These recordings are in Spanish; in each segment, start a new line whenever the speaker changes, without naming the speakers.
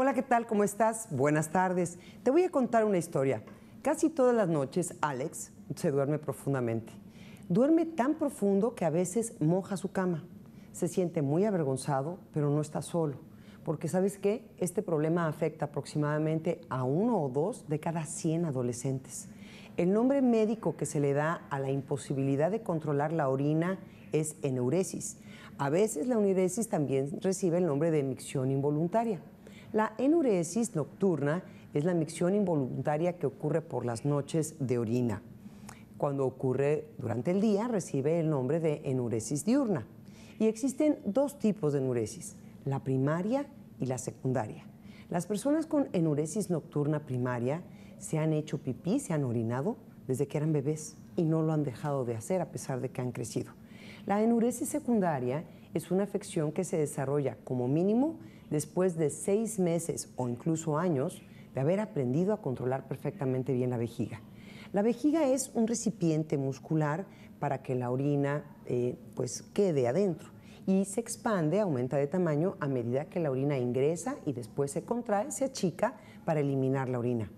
Hola, ¿qué tal? ¿Cómo estás? Buenas tardes. Te voy a contar una historia. Casi todas las noches Alex se duerme profundamente. Duerme tan profundo que a veces moja su cama. Se siente muy avergonzado, pero no está solo. Porque sabes qué? Este problema afecta aproximadamente a uno o dos de cada 100 adolescentes. El nombre médico que se le da a la imposibilidad de controlar la orina es eneuresis. A veces la enuresis también recibe el nombre de micción involuntaria. La enuresis nocturna es la micción involuntaria que ocurre por las noches de orina. Cuando ocurre durante el día, recibe el nombre de enuresis diurna. Y existen dos tipos de enuresis, la primaria y la secundaria. Las personas con enuresis nocturna primaria se han hecho pipí, se han orinado desde que eran bebés y no lo han dejado de hacer a pesar de que han crecido. La enuresis secundaria es una afección que se desarrolla como mínimo después de seis meses o incluso años de haber aprendido a controlar perfectamente bien la vejiga. La vejiga es un recipiente muscular para que la orina eh, pues, quede adentro y se expande, aumenta de tamaño a medida que la orina ingresa y después se contrae, se achica para eliminar la orina.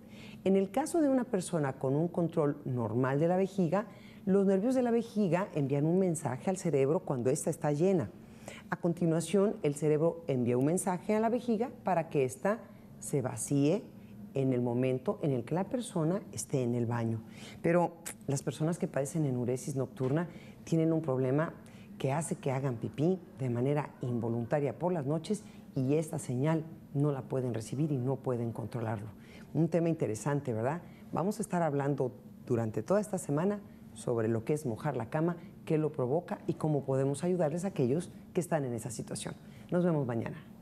En el caso de una persona con un control normal de la vejiga, los nervios de la vejiga envían un mensaje al cerebro cuando ésta está llena. A continuación, el cerebro envía un mensaje a la vejiga para que ésta se vacíe en el momento en el que la persona esté en el baño. Pero las personas que padecen enuresis nocturna tienen un problema que hace que hagan pipí de manera involuntaria por las noches y esta señal no la pueden recibir y no pueden controlarlo. Un tema interesante, ¿verdad? Vamos a estar hablando durante toda esta semana sobre lo que es mojar la cama, qué lo provoca y cómo podemos ayudarles a aquellos que están en esa situación. Nos vemos mañana.